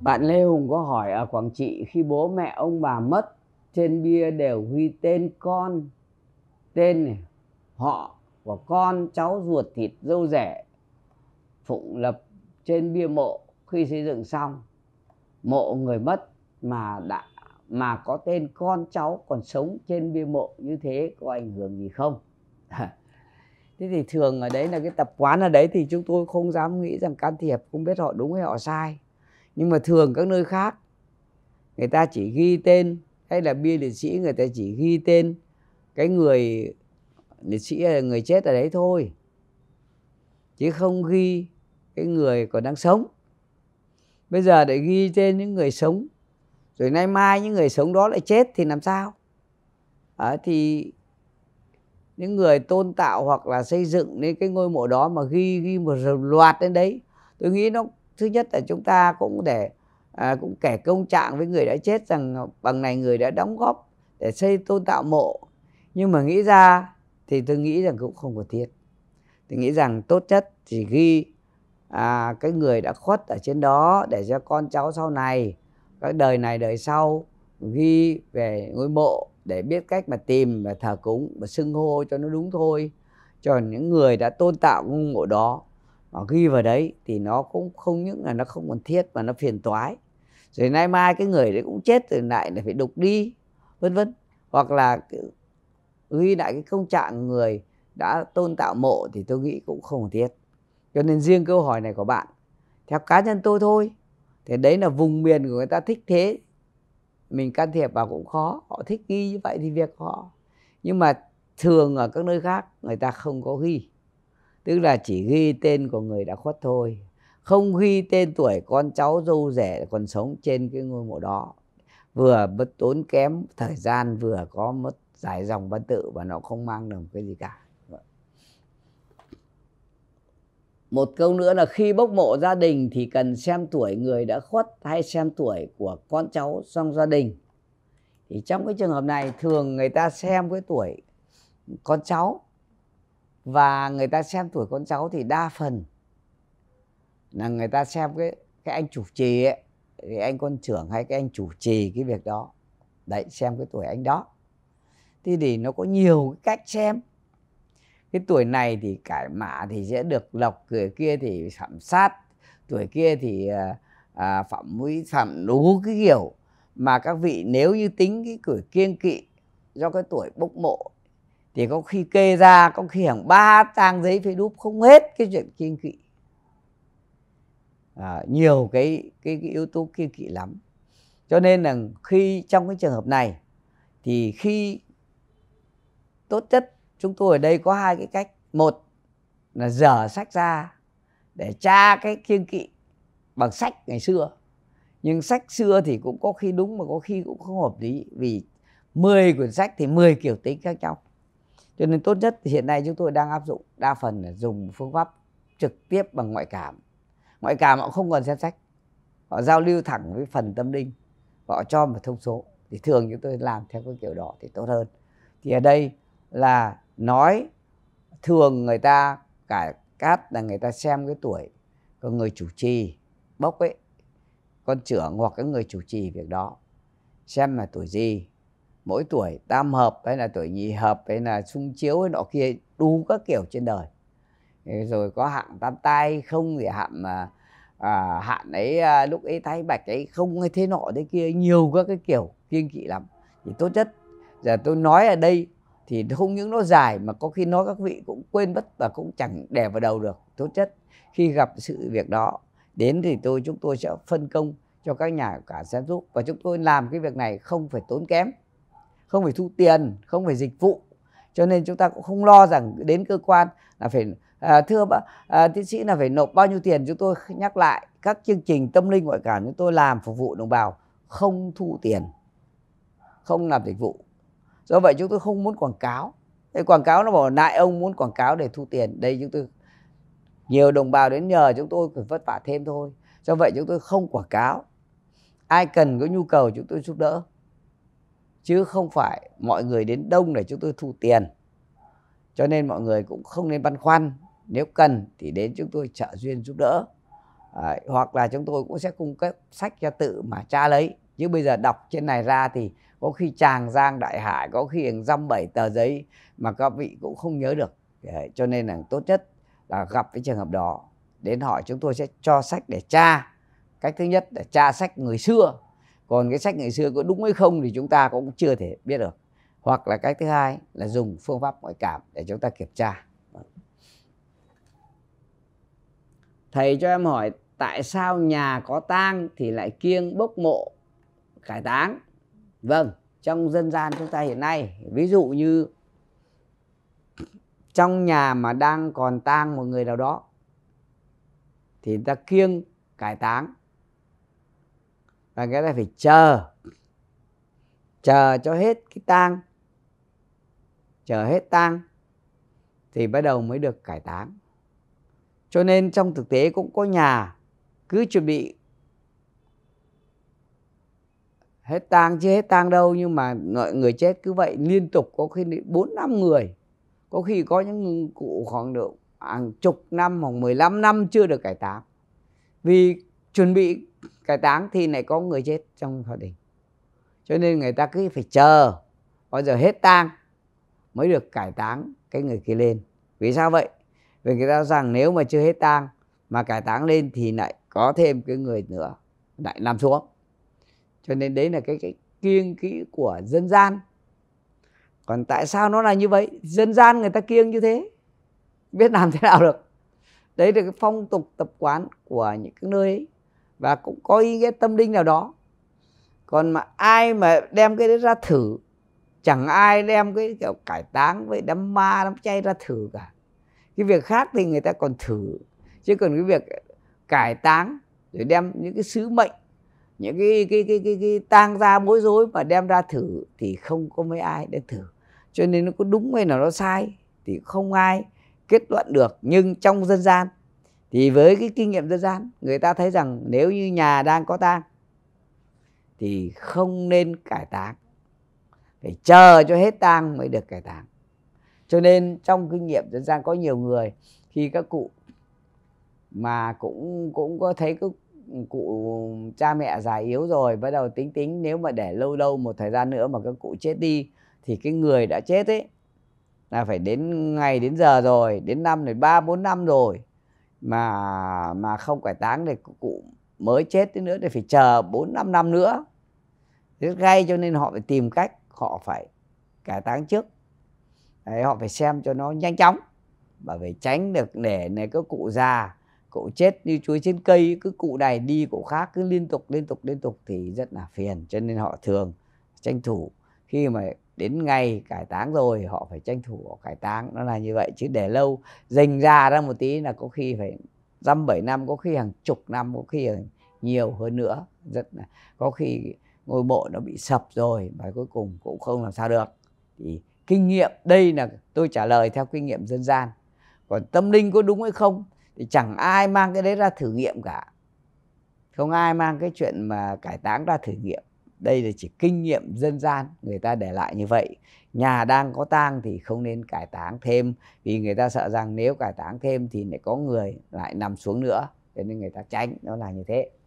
Bạn Lê Hùng có hỏi ở Quảng Trị khi bố mẹ ông bà mất trên bia đều ghi tên con, tên này, họ của con, cháu ruột thịt dâu rẻ phụng lập trên bia mộ khi xây dựng xong mộ người mất mà đã mà có tên con cháu còn sống trên bia mộ như thế có ảnh hưởng gì không thế thì thường ở đấy là cái tập quán ở đấy thì chúng tôi không dám nghĩ rằng can thiệp không biết họ đúng hay họ sai nhưng mà thường các nơi khác người ta chỉ ghi tên hay là bia liệt sĩ người ta chỉ ghi tên cái người liệt sĩ là người chết ở đấy thôi chứ không ghi cái người còn đang sống bây giờ để ghi tên những người sống rồi nay mai những người sống đó lại chết thì làm sao à, thì những người tôn tạo hoặc là xây dựng nên cái ngôi mộ đó mà ghi ghi một loạt lên đấy tôi nghĩ nó thứ nhất là chúng ta cũng để à, cũng kể công trạng với người đã chết rằng bằng này người đã đóng góp để xây tôn tạo mộ nhưng mà nghĩ ra thì tôi nghĩ rằng cũng không có thiết tôi nghĩ rằng tốt nhất chỉ ghi à, cái người đã khuất ở trên đó để cho con cháu sau này các đời này đời sau ghi về ngôi mộ để biết cách mà tìm và thờ cúng và xưng hô cho nó đúng thôi cho những người đã tôn tạo ngôi mộ đó mà ghi vào đấy thì nó cũng không những là nó không cần thiết mà nó phiền toái rồi nay mai cái người đấy cũng chết rồi lại là phải đục đi vân vân hoặc là ghi lại cái công trạng người đã tôn tạo mộ thì tôi nghĩ cũng không cần thiết cho nên riêng câu hỏi này của bạn theo cá nhân tôi thôi thì đấy là vùng miền của người ta thích thế mình can thiệp vào cũng khó họ thích ghi như vậy thì việc họ nhưng mà thường ở các nơi khác người ta không có ghi tức là chỉ ghi tên của người đã khuất thôi không ghi tên tuổi con cháu dâu rẻ còn sống trên cái ngôi mộ đó vừa mất tốn kém thời gian vừa có mất giải dòng văn tự và nó không mang được cái gì cả một câu nữa là khi bốc mộ gia đình thì cần xem tuổi người đã khuất hay xem tuổi của con cháu trong gia đình thì trong cái trường hợp này thường người ta xem cái tuổi con cháu và người ta xem tuổi con cháu thì đa phần là người ta xem cái cái anh chủ trì ấy thì anh con trưởng hay cái anh chủ trì cái việc đó đấy xem cái tuổi anh đó thì thì nó có nhiều cái cách xem cái tuổi này thì cải mã thì sẽ được lộc tuổi kia thì phạm sát tuổi kia thì à, à phạm mũi phạm đủ cái kiểu mà các vị nếu như tính cái tuổi kiêng kỵ do cái tuổi bốc mộ thì có khi kê ra có khi hàng ba trang giấy facebook không hết cái chuyện kiêng kỵ à, nhiều cái, cái cái yếu tố kiêng kỵ lắm cho nên là khi trong cái trường hợp này thì khi tốt nhất chúng tôi ở đây có hai cái cách một là dở sách ra để tra cái kiêng kỵ bằng sách ngày xưa nhưng sách xưa thì cũng có khi đúng mà có khi cũng không hợp lý vì 10 quyển sách thì 10 kiểu tính khác nhau cho nên tốt nhất thì hiện nay chúng tôi đang áp dụng đa phần là dùng phương pháp trực tiếp bằng ngoại cảm ngoại cảm họ không còn xem sách họ giao lưu thẳng với phần tâm linh họ cho một thông số thì thường chúng tôi làm theo cái kiểu đó thì tốt hơn thì ở đây là nói thường người ta cả cát là người ta xem cái tuổi của người chủ trì bốc ấy con trưởng hoặc cái người chủ trì việc đó xem là tuổi gì mỗi tuổi tam hợp hay là tuổi nhị hợp hay là xung chiếu hay nọ kia đủ các kiểu trên đời rồi có hạn tam tai không thì hạn à, à hạn ấy à, lúc ấy thái bạch ấy không hay thế nọ thế kia nhiều các cái kiểu kiên kỵ lắm thì tốt nhất giờ tôi nói ở đây thì không những nó dài mà có khi nói các vị cũng quên mất và cũng chẳng đè vào đầu được tốt nhất khi gặp sự việc đó đến thì tôi chúng tôi sẽ phân công cho các nhà cả sẽ giúp và chúng tôi làm cái việc này không phải tốn kém không phải thu tiền không phải dịch vụ cho nên chúng ta cũng không lo rằng đến cơ quan là phải à, thưa à, tiến sĩ là phải nộp bao nhiêu tiền chúng tôi nhắc lại các chương trình tâm linh ngoại cảm chúng tôi làm phục vụ đồng bào không thu tiền không làm dịch vụ do vậy chúng tôi không muốn quảng cáo Thế quảng cáo nó bảo lại ông muốn quảng cáo để thu tiền đây chúng tôi nhiều đồng bào đến nhờ chúng tôi phải vất vả thêm thôi do vậy chúng tôi không quảng cáo ai cần có nhu cầu chúng tôi giúp đỡ chứ không phải mọi người đến đông để chúng tôi thu tiền cho nên mọi người cũng không nên băn khoăn nếu cần thì đến chúng tôi trợ duyên giúp đỡ à, hoặc là chúng tôi cũng sẽ cung cấp sách cho tự mà cha lấy chứ bây giờ đọc trên này ra thì có khi tràng giang đại hải có khi dăm bảy tờ giấy mà các vị cũng không nhớ được Đấy, cho nên là tốt nhất là gặp cái trường hợp đó đến hỏi chúng tôi sẽ cho sách để tra cách thứ nhất là tra sách người xưa còn cái sách ngày xưa có đúng hay không thì chúng ta cũng chưa thể biết được hoặc là cách thứ hai là dùng phương pháp ngoại cảm để chúng ta kiểm tra thầy cho em hỏi tại sao nhà có tang thì lại kiêng bốc mộ cải táng vâng trong dân gian chúng ta hiện nay ví dụ như trong nhà mà đang còn tang một người nào đó thì ta kiêng cải táng là người ta phải chờ chờ cho hết cái tang chờ hết tang thì bắt đầu mới được cải táng cho nên trong thực tế cũng có nhà cứ chuẩn bị hết tang chưa hết tang đâu nhưng mà người chết cứ vậy liên tục có khi bốn năm người có khi có những cụ khoảng độ hàng chục năm hoặc 15 năm chưa được cải táng vì chuẩn bị cái táng thì này có người chết trong gia đình cho nên người ta cứ phải chờ bao giờ hết tang mới được cải táng cái người kia lên vì sao vậy vì người ta rằng nếu mà chưa hết tang mà cải táng lên thì lại có thêm cái người nữa lại nằm xuống cho nên đấy là cái cái kiêng kỹ của dân gian còn tại sao nó là như vậy dân gian người ta kiêng như thế biết làm thế nào được đấy là cái phong tục tập quán của những cái nơi ấy và cũng có ý nghĩa tâm linh nào đó còn mà ai mà đem cái đấy ra thử chẳng ai đem cái kiểu cải táng với đám ma đám chay ra thử cả cái việc khác thì người ta còn thử chứ còn cái việc cải táng rồi đem những cái sứ mệnh những cái cái cái cái, cái tang ra bối rối mà đem ra thử thì không có mấy ai để thử cho nên nó có đúng hay là nó sai thì không ai kết luận được nhưng trong dân gian thì với cái kinh nghiệm dân gian người ta thấy rằng nếu như nhà đang có tang thì không nên cải táng phải chờ cho hết tang mới được cải táng cho nên trong kinh nghiệm dân gian có nhiều người khi các cụ mà cũng cũng có thấy các cụ cha mẹ già yếu rồi bắt đầu tính tính nếu mà để lâu lâu một thời gian nữa mà các cụ chết đi thì cái người đã chết ấy là phải đến ngày đến giờ rồi đến năm rồi ba bốn năm rồi mà mà không cải táng thì cụ mới chết thế nữa thì phải chờ 4 5 năm nữa. Rất gay cho nên họ phải tìm cách họ phải cải táng trước. Đấy, họ phải xem cho nó nhanh chóng và phải tránh được để này các cụ già cụ chết như chuối trên cây cứ cụ này đi cụ khác cứ liên tục liên tục liên tục thì rất là phiền cho nên họ thường tranh thủ khi mà đến ngày cải táng rồi họ phải tranh thủ cải táng nó là như vậy chứ để lâu dành ra ra một tí là có khi phải dăm bảy năm có khi hàng chục năm có khi nhiều hơn nữa rất là có khi ngôi mộ nó bị sập rồi và cuối cùng cũng không làm sao được thì kinh nghiệm đây là tôi trả lời theo kinh nghiệm dân gian còn tâm linh có đúng hay không thì chẳng ai mang cái đấy ra thử nghiệm cả không ai mang cái chuyện mà cải táng ra thử nghiệm đây là chỉ kinh nghiệm dân gian người ta để lại như vậy nhà đang có tang thì không nên cải táng thêm vì người ta sợ rằng nếu cải táng thêm thì lại có người lại nằm xuống nữa cho nên người ta tránh nó là như thế